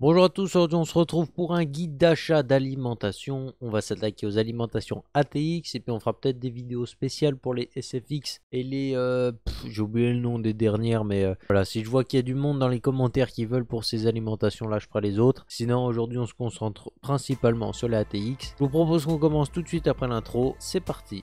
Bonjour à tous, aujourd'hui on se retrouve pour un guide d'achat d'alimentation. On va s'attaquer aux alimentations ATX et puis on fera peut-être des vidéos spéciales pour les SFX et les... Euh, j'ai oublié le nom des dernières mais euh, voilà, si je vois qu'il y a du monde dans les commentaires qui veulent pour ces alimentations là, je ferai les autres. Sinon aujourd'hui on se concentre principalement sur les ATX. Je vous propose qu'on commence tout de suite après l'intro, c'est parti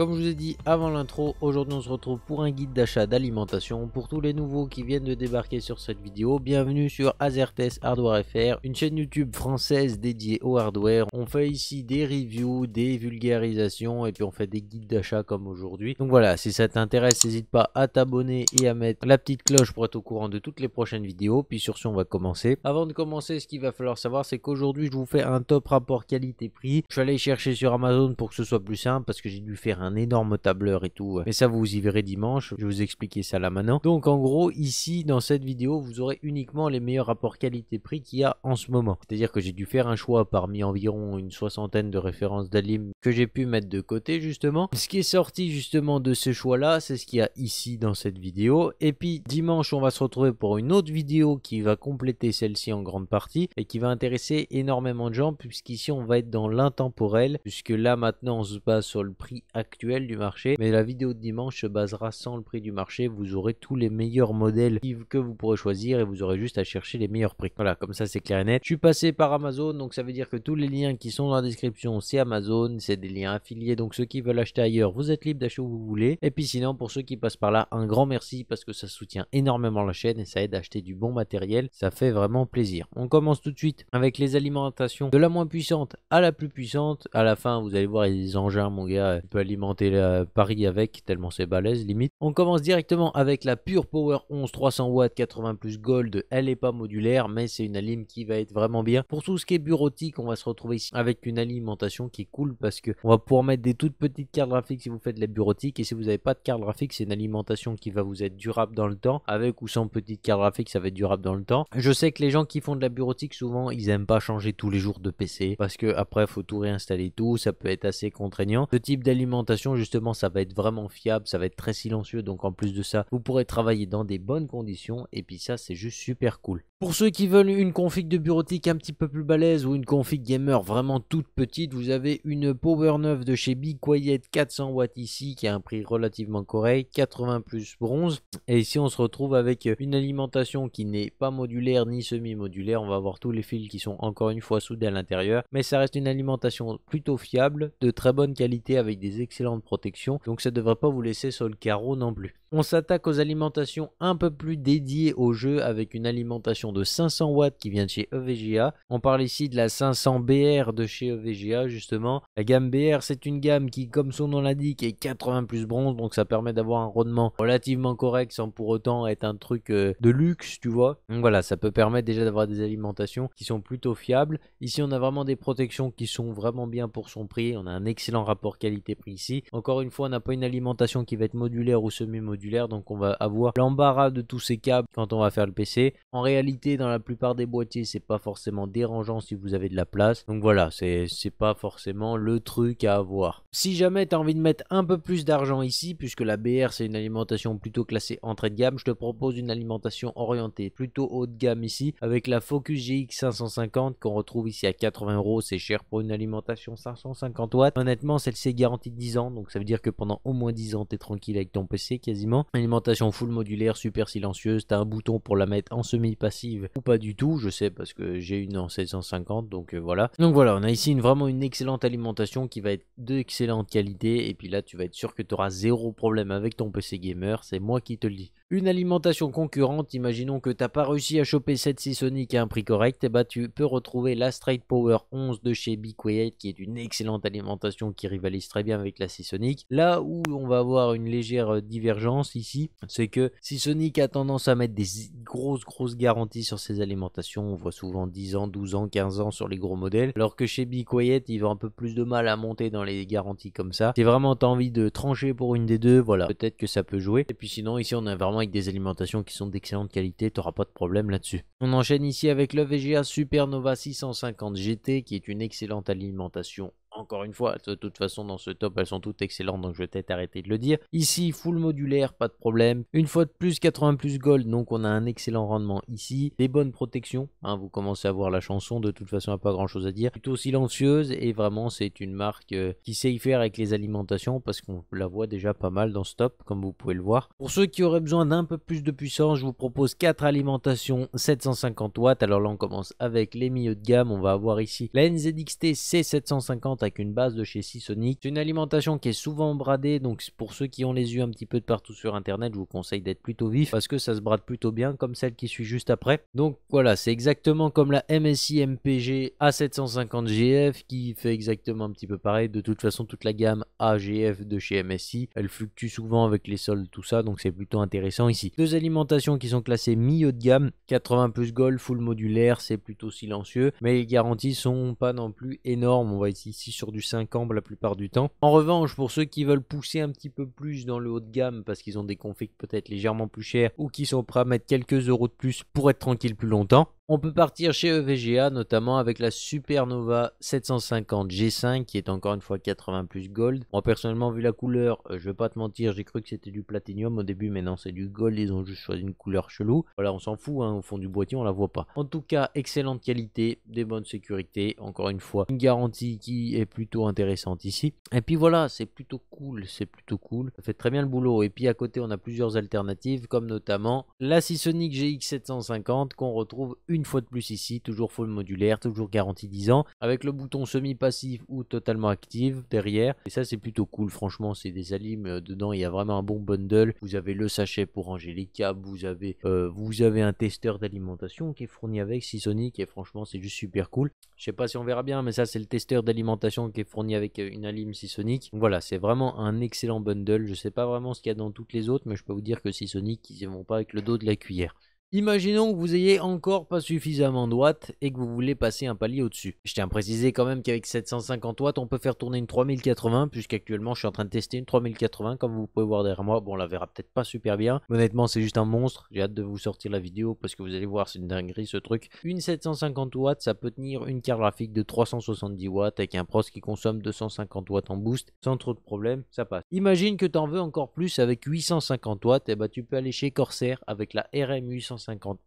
Comme je vous ai dit avant l'intro, aujourd'hui on se retrouve pour un guide d'achat d'alimentation. Pour tous les nouveaux qui viennent de débarquer sur cette vidéo, bienvenue sur Azertes Hardware FR, une chaîne YouTube française dédiée au hardware. On fait ici des reviews, des vulgarisations et puis on fait des guides d'achat comme aujourd'hui. Donc voilà, si ça t'intéresse, n'hésite pas à t'abonner et à mettre la petite cloche pour être au courant de toutes les prochaines vidéos. Puis sur ce, on va commencer. Avant de commencer, ce qu'il va falloir savoir, c'est qu'aujourd'hui je vous fais un top rapport qualité-prix. Je suis allé chercher sur Amazon pour que ce soit plus simple parce que j'ai dû faire un énorme tableur et tout. Mais ça, vous y verrez dimanche. Je vais vous expliquer ça là maintenant. Donc, en gros, ici, dans cette vidéo, vous aurez uniquement les meilleurs rapports qualité-prix qu'il y a en ce moment. C'est-à-dire que j'ai dû faire un choix parmi environ une soixantaine de références d'Alim que j'ai pu mettre de côté, justement. Ce qui est sorti, justement, de ce choix-là, c'est ce qu'il y a ici dans cette vidéo. Et puis, dimanche, on va se retrouver pour une autre vidéo qui va compléter celle-ci en grande partie et qui va intéresser énormément de gens puisqu'ici, on va être dans l'intemporel puisque là, maintenant, on se base sur le prix actuel du marché. Mais la vidéo de dimanche se basera sans le prix du marché. Vous aurez tous les meilleurs modèles que vous pourrez choisir et vous aurez juste à chercher les meilleurs prix. Voilà, comme ça c'est clair et net. Je suis passé par Amazon, donc ça veut dire que tous les liens qui sont dans la description, c'est Amazon, c'est des liens affiliés. Donc ceux qui veulent acheter ailleurs, vous êtes libre d'acheter où vous voulez. Et puis sinon, pour ceux qui passent par là, un grand merci parce que ça soutient énormément la chaîne et ça aide à acheter du bon matériel. Ça fait vraiment plaisir. On commence tout de suite avec les alimentations de la moins puissante à la plus puissante. À la fin, vous allez voir, les engins, mon gars, tu peux alimenter euh, Paris avec, tellement c'est balèze limite. On commence directement avec la Pure Power 11 300 watts 80 plus gold. Elle n'est pas modulaire, mais c'est une alim qui va être vraiment bien. Pour tout ce qui est bureautique, on va se retrouver ici avec une alimentation qui est cool parce que on va pouvoir mettre des toutes petites cartes graphiques si vous faites de la bureautique. Et si vous n'avez pas de carte graphique, c'est une alimentation qui va vous être durable dans le temps. Avec ou sans petite carte graphique, ça va être durable dans le temps. Je sais que les gens qui font de la bureautique, souvent, ils n'aiment pas changer tous les jours de PC parce que après, faut tout réinstaller tout. Ça peut être assez contraignant. Ce type d'alimentation justement, ça va être vraiment fiable, ça va être très silencieux. Donc en plus de ça, vous pourrez travailler dans des bonnes conditions. Et puis ça, c'est juste super cool. Pour ceux qui veulent une config de bureautique un petit peu plus balèze ou une config gamer vraiment toute petite, vous avez une Power 9 de chez Big Quiet 400 watts ici qui a un prix relativement correct, 80 plus bronze. Et ici, on se retrouve avec une alimentation qui n'est pas modulaire ni semi-modulaire. On va avoir tous les fils qui sont encore une fois soudés à l'intérieur. Mais ça reste une alimentation plutôt fiable, de très bonne qualité avec des excellents de protection, donc ça devrait pas vous laisser sur le carreau non plus. On s'attaque aux alimentations un peu plus dédiées au jeu avec une alimentation de 500 watts qui vient de chez EVGA. On parle ici de la 500BR de chez EVGA justement. La gamme BR c'est une gamme qui comme son nom l'indique est 80 plus bronze donc ça permet d'avoir un rendement relativement correct sans pour autant être un truc euh, de luxe tu vois. Donc voilà ça peut permettre déjà d'avoir des alimentations qui sont plutôt fiables. Ici on a vraiment des protections qui sont vraiment bien pour son prix. On a un excellent rapport qualité-prix ici. Encore une fois on n'a pas une alimentation qui va être modulaire ou semi-modulaire donc on va avoir l'embarras de tous ces câbles quand on va faire le PC. En réalité, dans la plupart des boîtiers, c'est pas forcément dérangeant si vous avez de la place. Donc voilà, c'est pas forcément le truc à avoir. Si jamais tu as envie de mettre un peu plus d'argent ici, puisque la BR c'est une alimentation plutôt classée entrée de gamme, je te propose une alimentation orientée plutôt haut de gamme ici, avec la Focus GX 550 qu'on retrouve ici à 80 euros. C'est cher pour une alimentation 550 watts. Honnêtement, celle-ci est garantie 10 ans, donc ça veut dire que pendant au moins 10 ans, tu es tranquille avec ton PC quasiment. Alimentation full modulaire, super silencieuse, t'as un bouton pour la mettre en semi-passive ou pas du tout, je sais parce que j'ai une en 750 donc euh, voilà. Donc voilà, on a ici une, vraiment une excellente alimentation qui va être d'excellente qualité et puis là tu vas être sûr que tu auras zéro problème avec ton PC gamer, c'est moi qui te le dis une alimentation concurrente, imaginons que tu n'as pas réussi à choper cette Seasonic à un prix correct, et eh bah ben, tu peux retrouver la Straight Power 11 de chez Be qui est une excellente alimentation qui rivalise très bien avec la Seasonic. Là où on va avoir une légère euh, divergence ici, c'est que Seasonic a tendance à mettre des grosses grosses garanties sur ses alimentations, on voit souvent 10 ans, 12 ans, 15 ans sur les gros modèles, alors que chez Be Quiet, ils vont un peu plus de mal à monter dans les garanties comme ça. Si vraiment as envie de trancher pour une des deux, voilà, peut-être que ça peut jouer. Et puis sinon, ici on a vraiment avec des alimentations qui sont d'excellente qualité, tu n'auras pas de problème là-dessus. On enchaîne ici avec le VGA Supernova 650 GT qui est une excellente alimentation encore une fois, de toute façon, dans ce top, elles sont toutes excellentes, donc je vais peut-être arrêter de le dire. Ici, full modulaire, pas de problème. Une fois de plus, 80 plus gold, donc on a un excellent rendement ici. Des bonnes protections, hein, vous commencez à voir la chanson, de toute façon, il a pas grand-chose à dire. Plutôt silencieuse, et vraiment, c'est une marque euh, qui sait y faire avec les alimentations, parce qu'on la voit déjà pas mal dans ce top, comme vous pouvez le voir. Pour ceux qui auraient besoin d'un peu plus de puissance, je vous propose 4 alimentations 750 watts. Alors là, on commence avec les milieux de gamme. On va avoir ici la NZXT C750 avec une base de chez Seasonic. C'est une alimentation qui est souvent bradée, donc pour ceux qui ont les yeux un petit peu de partout sur internet, je vous conseille d'être plutôt vif parce que ça se brade plutôt bien, comme celle qui suit juste après. Donc voilà, c'est exactement comme la MSI MPG A750GF qui fait exactement un petit peu pareil. De toute façon, toute la gamme AGF de chez MSI, elle fluctue souvent avec les sols tout ça, donc c'est plutôt intéressant ici. Deux alimentations qui sont classées milieu de gamme, 80 plus Gold, full modulaire, c'est plutôt silencieux, mais les garanties sont pas non plus énormes. On va ici sur du 5 ans la plupart du temps. En revanche, pour ceux qui veulent pousser un petit peu plus dans le haut de gamme parce qu'ils ont des configs peut-être légèrement plus chers ou qui sont prêts à mettre quelques euros de plus pour être tranquille plus longtemps, on peut partir chez EVGA, notamment avec la Supernova 750 G5, qui est encore une fois 80 plus gold. Moi, personnellement, vu la couleur, euh, je vais pas te mentir, j'ai cru que c'était du platinium au début, mais non, c'est du gold. Ils ont juste choisi une couleur chelou. Voilà, on s'en fout, hein. au fond du boîtier, on la voit pas. En tout cas, excellente qualité, des bonnes sécurités. Encore une fois, une garantie qui est plutôt intéressante ici. Et puis voilà, c'est plutôt cool, c'est plutôt cool. Ça fait très bien le boulot. Et puis à côté, on a plusieurs alternatives, comme notamment la Seasonic GX750 qu'on retrouve une une fois de plus ici, toujours full modulaire, toujours garantie 10 ans, avec le bouton semi-passif ou totalement active derrière. Et ça, c'est plutôt cool, franchement, c'est des alimes. Euh, dedans, il y a vraiment un bon bundle. Vous avez le sachet pour ranger les câbles, vous avez, euh, vous avez un testeur d'alimentation qui est fourni avec Seasonic, et franchement, c'est juste super cool. Je sais pas si on verra bien, mais ça, c'est le testeur d'alimentation qui est fourni avec euh, une alim Seasonic. voilà, c'est vraiment un excellent bundle. Je sais pas vraiment ce qu'il y a dans toutes les autres, mais je peux vous dire que Seasonic, ils y vont pas avec le dos de la cuillère. Imaginons que vous ayez encore pas suffisamment de watts et que vous voulez passer un palier au-dessus. Je tiens à préciser quand même qu'avec 750 watts, on peut faire tourner une 3080, puisqu'actuellement je suis en train de tester une 3080, comme vous pouvez voir derrière moi. Bon, on la verra peut-être pas super bien. honnêtement, c'est juste un monstre. J'ai hâte de vous sortir la vidéo parce que vous allez voir, c'est une dinguerie ce truc. Une 750 watts, ça peut tenir une carte graphique de 370 watts avec un pros qui consomme 250 watts en boost. Sans trop de problème, ça passe. Imagine que tu en veux encore plus avec 850 watts, et bah tu peux aller chez Corsair avec la RM850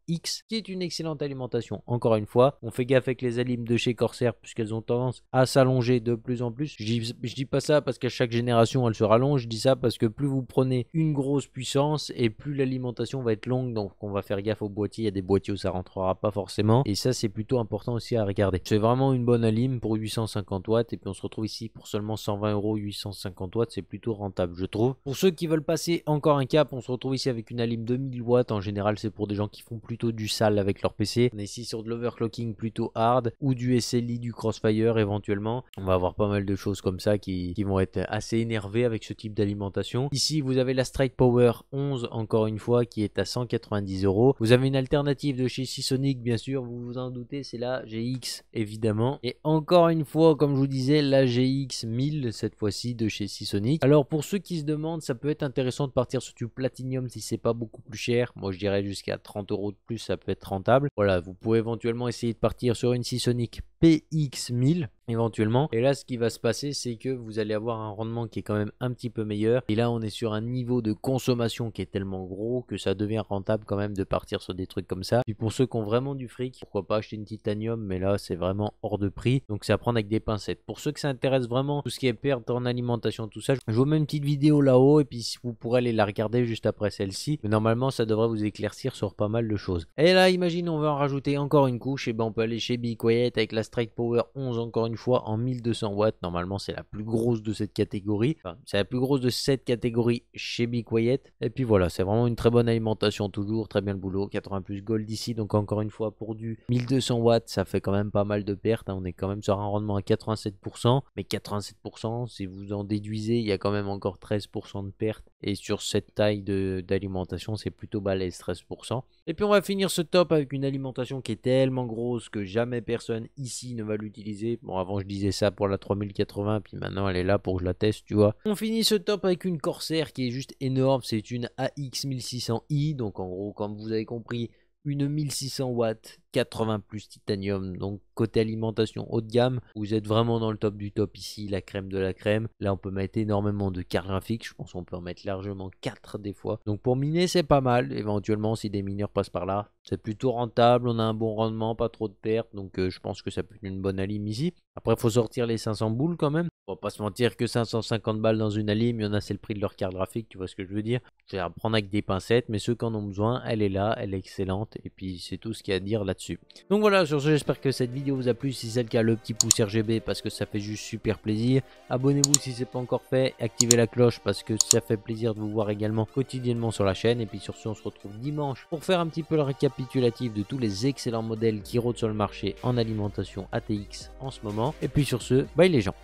x qui est une excellente alimentation. Encore une fois, on fait gaffe avec les alimes de chez Corsair, puisqu'elles ont tendance à s'allonger de plus en plus. Je dis, pas ça parce qu'à chaque génération, elle se rallonge Je dis ça parce que plus vous prenez une grosse puissance et plus l'alimentation va être longue. Donc, on va faire gaffe aux boîtiers. Il y a des boîtiers où ça rentrera pas forcément. Et ça, c'est plutôt important aussi à regarder. C'est vraiment une bonne alim pour 850 watts. Et puis, on se retrouve ici pour seulement 120 euros, 850 watts. C'est plutôt rentable, je trouve. Pour ceux qui veulent passer encore un cap, on se retrouve ici avec une alim 1000 watts. En général, c'est pour des gens qui font plutôt du sale avec leur PC. On est ici sur de l'overclocking plutôt hard ou du SLI, du crossfire éventuellement. On va avoir pas mal de choses comme ça qui, vont être assez énervées avec ce type d'alimentation. Ici, vous avez la Strike Power 11, encore une fois, qui est à 190 euros. Vous avez une alternative de chez Seasonic, bien sûr, vous vous en doutez, c'est la GX, évidemment. Et encore une fois, comme je vous disais, la GX 1000, cette fois-ci, de chez Seasonic. Alors, pour ceux qui se demandent, ça peut être intéressant de partir sur du Platinum si c'est pas beaucoup plus cher. Moi, je dirais jusqu'à 30 30 euros de plus, ça peut être rentable. Voilà, vous pouvez éventuellement essayer de partir sur une sonic PX1000 éventuellement. Et là, ce qui va se passer, c'est que vous allez avoir un rendement qui est quand même un petit peu meilleur. Et là, on est sur un niveau de consommation qui est tellement gros que ça devient rentable quand même de partir sur des trucs comme ça. Puis pour ceux qui ont vraiment du fric, pourquoi pas acheter une titanium, mais là, c'est vraiment hors de prix. Donc, c'est à prendre avec des pincettes. Pour ceux que ça intéresse vraiment, tout ce qui est perte en alimentation, tout ça, je vous mets une petite vidéo là-haut et puis vous pourrez aller la regarder juste après celle-ci. Mais normalement, ça devrait vous éclaircir sur pas mal de choses. Et là, imagine, on va en rajouter encore une couche. Et ben, on peut aller chez Be avec la Strike Power 11 encore une fois en 1200 watts. Normalement c'est la plus grosse de cette catégorie. c'est la plus grosse de cette catégorie chez Big Quiet. Et puis voilà, c'est vraiment une très bonne alimentation toujours, très bien le boulot. 80 plus gold ici, donc encore une fois pour du 1200 watts, ça fait quand même pas mal de pertes. Hein. On est quand même sur un rendement à 87%, mais 87%, si vous en déduisez, il y a quand même encore 13% de pertes. Et sur cette taille d'alimentation, c'est plutôt balèze, 13%. Et puis on va finir ce top avec une alimentation qui est tellement grosse que jamais personne ici ne va l'utiliser. Bon, avant je disais ça pour la 3080, puis maintenant elle est là pour que je la teste, tu vois. On finit ce top avec une Corsair qui est juste énorme. C'est une AX1600i, donc en gros, comme vous avez compris, une 1600 watts 80 plus titanium. Donc côté alimentation haut de gamme, vous êtes vraiment dans le top du top ici, la crème de la crème. Là on peut mettre énormément de cartes graphiques, je pense qu'on peut en mettre largement 4 des fois. Donc pour miner c'est pas mal, éventuellement si des mineurs passent par là, c'est plutôt rentable, on a un bon rendement, pas trop de pertes, donc euh, je pense que ça peut être une bonne alim ici. Après faut sortir les 500 boules quand même. On va pas se mentir que 550 balles dans une alim, il y en a c'est le prix de leur carte graphique, tu vois ce que je veux dire. C'est à prendre avec des pincettes, mais ceux qui en ont besoin, elle est là, elle est excellente, et puis c'est tout ce qu'il y a à dire là-dessus. Donc voilà, sur ce, j'espère que cette vidéo vous a plu. Si c'est le cas, le petit pouce RGB parce que ça fait juste super plaisir. Abonnez-vous si c'est pas encore fait. Activez la cloche parce que ça fait plaisir de vous voir également quotidiennement sur la chaîne. Et puis sur ce, on se retrouve dimanche pour faire un petit peu le récapitulatif de tous les excellents modèles qui rôdent sur le marché en alimentation ATX en ce moment. Et puis sur ce, bye les gens.